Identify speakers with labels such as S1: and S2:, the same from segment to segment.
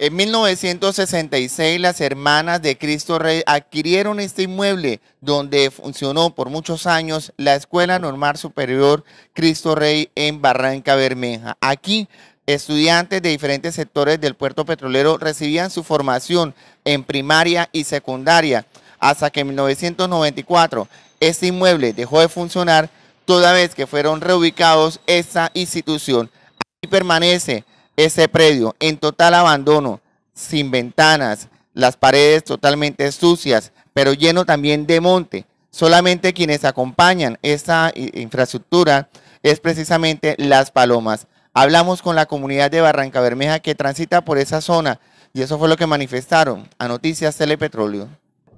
S1: En 1966 las hermanas de Cristo Rey adquirieron este inmueble donde funcionó por muchos años la Escuela Normal Superior Cristo Rey en Barranca Bermeja. Aquí estudiantes de diferentes sectores del puerto petrolero recibían su formación en primaria y secundaria hasta que en 1994 este inmueble dejó de funcionar toda vez que fueron reubicados esta institución. Aquí permanece ese predio en total abandono, sin ventanas, las paredes totalmente sucias, pero lleno también de monte. Solamente quienes acompañan esta eh, infraestructura es precisamente las palomas. Hablamos con la comunidad de Barranca Bermeja que transita por esa zona y eso fue lo que manifestaron a Noticias Telepetróleo.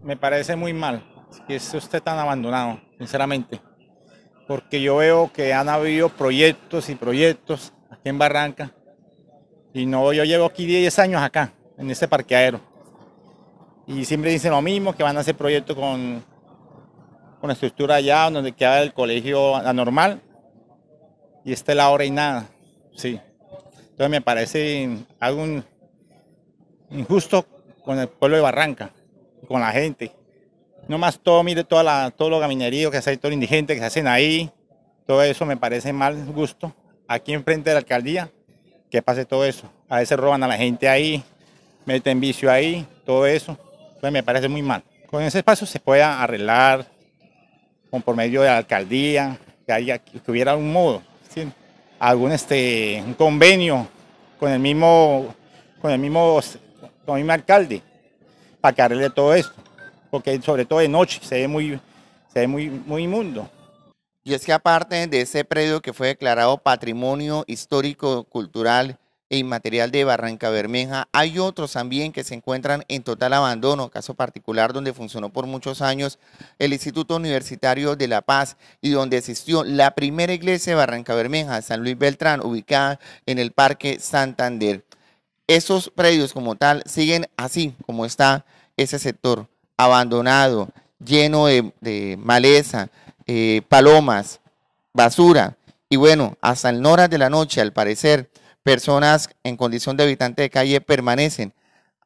S2: Me parece muy mal que esté usted tan abandonado, sinceramente, porque yo veo que han habido proyectos y proyectos aquí en Barranca y no, yo llevo aquí 10 años acá, en este parqueadero. Y siempre dicen lo mismo, que van a hacer proyectos con, la estructura allá donde queda el colegio anormal. Y esta es la hora y nada. Sí. Entonces me parece algo injusto con el pueblo de Barranca, con la gente. No más todo, mire, toda la, todo lo gaminerío que se todo lo indigente que se hacen ahí, todo eso me parece mal gusto. Aquí enfrente de la alcaldía, que pase todo eso. A veces roban a la gente ahí, meten vicio ahí, todo eso. Pues me parece muy mal. Con ese espacio se pueda arreglar con por medio de la alcaldía, que, haya, hubiera un modo, algún este, convenio con el mismo, con el mismo, con alcalde, para que arregle todo esto. Porque sobre todo de
S1: noche se ve muy, se ve muy, muy inmundo. Y es que aparte de ese predio que fue declarado Patrimonio Histórico, Cultural e Inmaterial de Barranca Bermeja, hay otros también que se encuentran en total abandono, caso particular donde funcionó por muchos años el Instituto Universitario de La Paz y donde existió la primera iglesia de Barranca Bermeja, San Luis Beltrán, ubicada en el Parque Santander. Esos predios como tal siguen así como está ese sector, abandonado, lleno de, de maleza, eh, palomas, basura. Y bueno, hasta en horas de la noche, al parecer, personas en condición de habitante de calle permanecen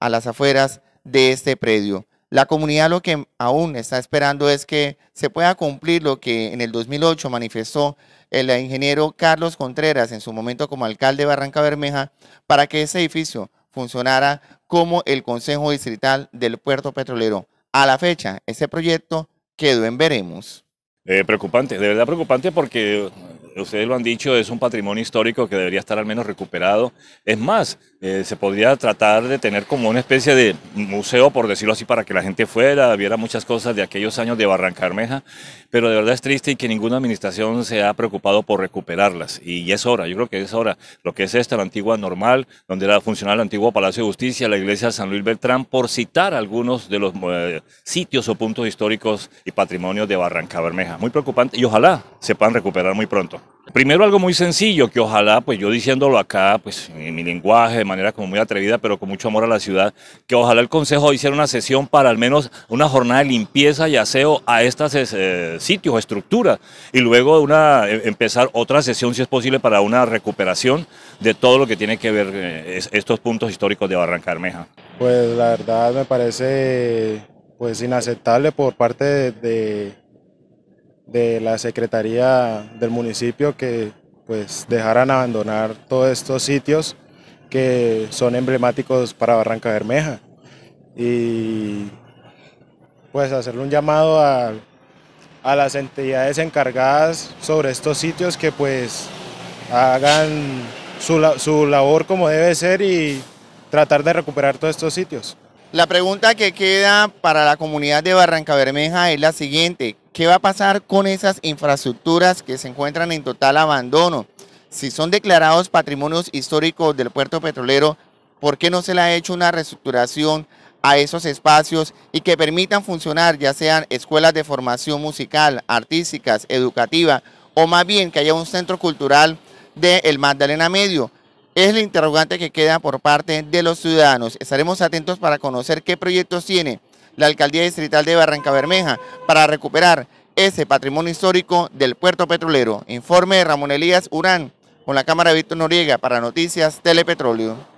S1: a las afueras de este predio. La comunidad lo que aún está esperando es que se pueda cumplir lo que en el 2008 manifestó el ingeniero Carlos Contreras en su momento como alcalde de Barranca Bermeja para que ese edificio funcionara como el Consejo Distrital del Puerto Petrolero. A la fecha, ese
S3: proyecto quedó en veremos. Eh, preocupante, de verdad preocupante porque ustedes lo han dicho, es un patrimonio histórico que debería estar al menos recuperado. Es más, eh, se podría tratar de tener como una especie de museo, por decirlo así, para que la gente fuera, viera muchas cosas de aquellos años de Barranca Bermeja, pero de verdad es triste y que ninguna administración se ha preocupado por recuperarlas. Y es hora, yo creo que es hora. Lo que es esta, la antigua normal, donde era funcional el antiguo Palacio de Justicia, la iglesia de San Luis Beltrán, por citar algunos de los eh, sitios o puntos históricos y patrimonios de Barranca Bermeja. Muy preocupante y ojalá se puedan recuperar muy pronto. Primero algo muy sencillo, que ojalá, pues yo diciéndolo acá, pues en mi lenguaje, de manera como muy atrevida, pero con mucho amor a la ciudad, que ojalá el Consejo hiciera una sesión para al menos una jornada de limpieza y aseo a estos eh, sitios o estructuras, y luego una, eh, empezar otra sesión, si es posible, para una recuperación de todo lo que tiene que ver eh, estos puntos históricos de Barranca
S2: Pues la verdad me parece pues inaceptable por parte de de la Secretaría del municipio que pues dejaran abandonar todos estos sitios que son emblemáticos para Barranca Bermeja y pues hacerle un llamado a, las entidades encargadas sobre estos sitios que pues hagan su labor como debe ser y tratar
S1: de recuperar todos estos sitios. La pregunta que queda para la comunidad de Barranca Bermeja es la siguiente. ¿Qué va a pasar con esas infraestructuras que se encuentran en total abandono? Si son declarados patrimonios históricos del puerto petrolero, ¿por qué no se le ha hecho una reestructuración a esos espacios y que permitan funcionar, ya sean escuelas de formación musical, artísticas, educativa, o más bien que haya un centro cultural del de Magdalena Medio? es la interrogante que queda por parte de los ciudadanos. Estaremos atentos para conocer qué proyectos tiene la Alcaldía Distrital de Barranca Bermeja para recuperar ese patrimonio histórico del puerto petrolero. Informe de Ramón Elías Urán con la Cámara de Víctor Noriega para Noticias Telepetróleo.